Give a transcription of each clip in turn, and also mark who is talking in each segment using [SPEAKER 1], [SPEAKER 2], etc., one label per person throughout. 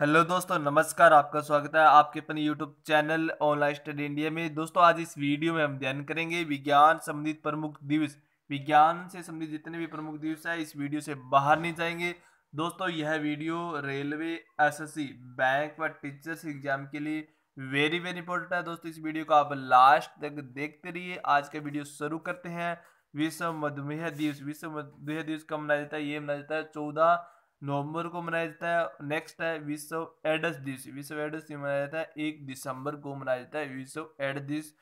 [SPEAKER 1] hello दोस्तों नमस्कार आपका स्वागत है आपके अपने YouTube channel online study India में दोस्तों आज इस वीडियो में हम ध्यान करेंगे विज्ञान संबंधित प्रमुख दिवस विज्ञान से संबंधित जितने भी प्रमुख दिवस है इस वीडियो से बाहर नहीं जाएंगे दोस्तों यह वीडियो रेलवे एसएससी बैंक व टीचर्स एग्जाम के लिए वेरी वेरी इंपॉर्टेंट है दोस्तों इस वीडियो को आप लास्ट तक देखते रहिए आज का वीडियो शुरू करते हैं विश्व मधुमेह दिवस विश्व मधुमेह दिवस कब मनाया जाता है ये मनाया जाता है चौदह नवंबर को मनाया जाता है नेक्स्ट है विश्व एड्स दिवस विश्व एड्स दिवस मनाया जाता है एक दिसंबर को मनाया जाता है विश्व एड्स दिवस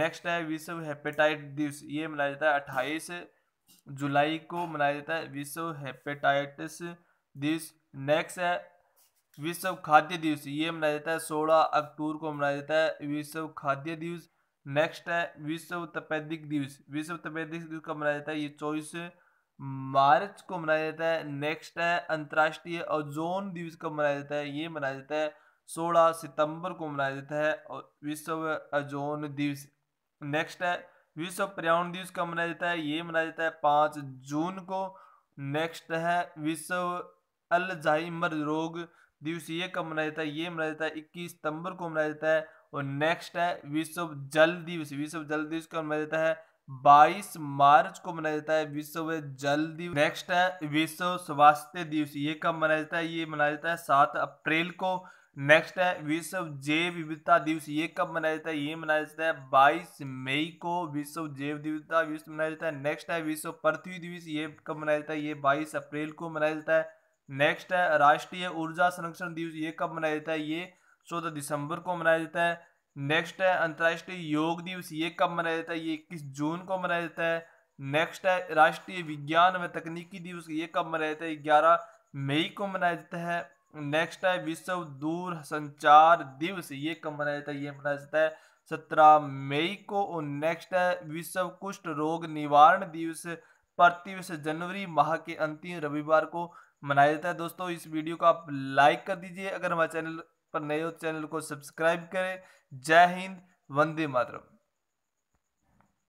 [SPEAKER 1] नेक्स्ट है विश्व हेपेटाइट दिवस ये मनाया जाता है अट्ठाईस जुलाई को मनाया जाता है विश्व हेपेटाइटिस दिवस नेक्स्ट है विश्व खाद्य दिवस ये मनाया जाता है सोलह अक्टूबर को मनाया जाता है विश्व खाद्य दिवस नेक्स्ट है विश्व तपेदिक दिवस विश्व तपेदिक दिवस का मनाया जाता है ये चौबीस मार्च को मनाया जाता है नेक्स्ट है अंतर्राष्ट्रीय ओजोन दिवस कब मनाया जाता है ये मनाया जाता है सोलह सितंबर को मनाया जाता है और विश्व ओजोन दिवस नेक्स्ट है विश्व पर्यावरण दिवस कब मनाया जाता है ये मनाया जाता है पाँच जून को नेक्स्ट है विश्व अल्जाइमर रोग दिवस ये कब मनाया जाता है ये मनाया जाता है इक्कीस सितंबर को मनाया जाता है और नेक्स्ट है विश्व जल दिवस विश्व जल दिवस कब मनाया जाता है 22 मार्च को मनाया जाता है विश्व जल दिवस नेक्स्ट है विश्व स्वास्थ्य दिवस ये कब मनाया जाता है ये मनाया जाता है सात अप्रैल को नेक्स्ट है विश्व जैव विविधता दिवस ये कब मनाया जाता है ये मनाया जाता है बाईस मई को विश्व जैव विविधता दिवस मनाया जाता है नेक्स्ट है विश्व पृथ्वी दिवस ये कब मनाया जाता है ये बाईस अप्रैल को मनाया जाता है नेक्स्ट है राष्ट्रीय ऊर्जा संरक्षण दिवस ये कब मनाया जाता है ये चौदह दिसंबर को मनाया जाता है नेक्स्ट है अंतर्राष्ट्रीय योग दिवस ये कब मनाया जाता है ये इक्कीस जून को मनाया जाता है नेक्स्ट है राष्ट्रीय विज्ञान व तकनीकी दिवस ये कब मनाया जाता है ग्यारह मई को मनाया जाता है नेक्स्ट है विश्व दूर संचार दिवस ये कब मनाया जाता है ये मनाया जाता है सत्रह मई को और नेक्स्ट है विश्व कुष्ठ रोग निवारण दिवस प्रतिवर्ष जनवरी माह के अंतिम रविवार को मनाया जाता है दोस्तों इस वीडियो को आप लाइक कर दीजिए अगर हमारा चैनल पर नए चैनल को सब्सक्राइब करें जय हिंद वंदे मातरम